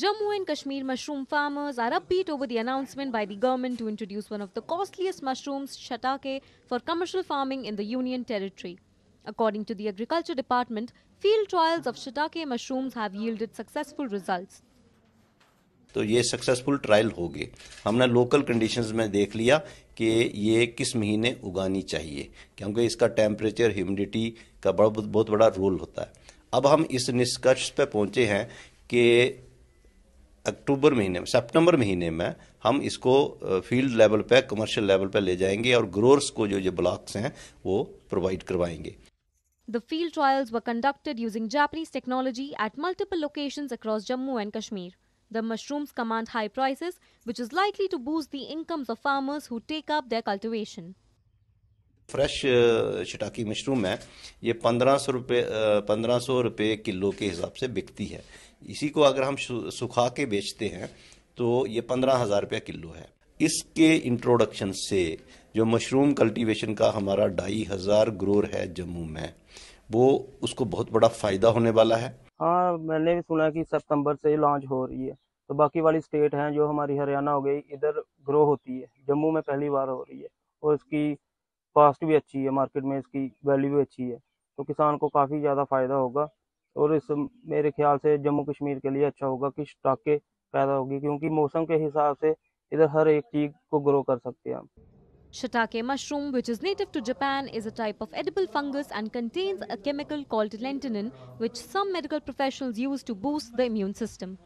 Jammu and Kashmir mushroom farmers are upbeat over the announcement by the government to introduce one of the costliest mushrooms, shatake, for commercial farming in the Union Territory. According to the Agriculture Department, field trials of shatake mushrooms have yielded successful results. तो ये successful trial होगी हमने local conditions में देख लिया कि ये किस महीने उगानी चाहिए क्योंकि इसका टेम्परेचर ह्यूमिडिटी का बहुत बहुत बड़ा रोल होता है अब हम इस निष्कर्ष पे पहुंचे हैं कि अक्टूबर महीने में सितंबर महीने में हम इसको फील्ड लेवल पे कमर्शियल लेवल पे ले जाएंगे और ग्रोअर्स को जो ये ब्लॉक्स हैं वो प्रोवाइड करवाएंगे The field trials were conducted using Japanese technology at multiple locations across Jammu and Kashmir. The mushrooms command high prices, which is likely to boost the incomes of farmers who take up their cultivation. Fresh shiitake mushroom है ये पंद्रह सौ रुपये पंद्रह सौ रुपये kilo के हिसाब से बिकती है इसी को अगर हम सुखा के बेचते हैं तो ये पंद्रह हज़ार रुपया किलो है इसके इंट्रोडक्शन से जो मशरूम कल्टीवेशन का हमारा ढाई हज़ार ग्रोर है जम्मू में वो उसको बहुत बड़ा फ़ायदा होने वाला है हाँ मैंने भी सुना कि सितंबर से लॉन्च हो रही है तो बाकी वाली स्टेट हैं जो हमारी हरियाणा हो गई इधर ग्रो होती है जम्मू में पहली बार हो रही है और इसकी कास्ट भी अच्छी है मार्केट में इसकी वैल्यू भी अच्छी है तो किसान को काफ़ी ज़्यादा फ़ायदा होगा और इस मेरे ख्याल से जम्मू कश्मीर के लिए अच्छा होगा कि स्टाके पैदा होगी क्योंकि मौसम के हिसाब से इधर हर एक चीज़ को ग्रो कर सकते हैं Shiitake mushroom, which is native to Japan, is a type of edible fungus and contains a chemical called lentinin, which some medical professionals use to boost the immune system.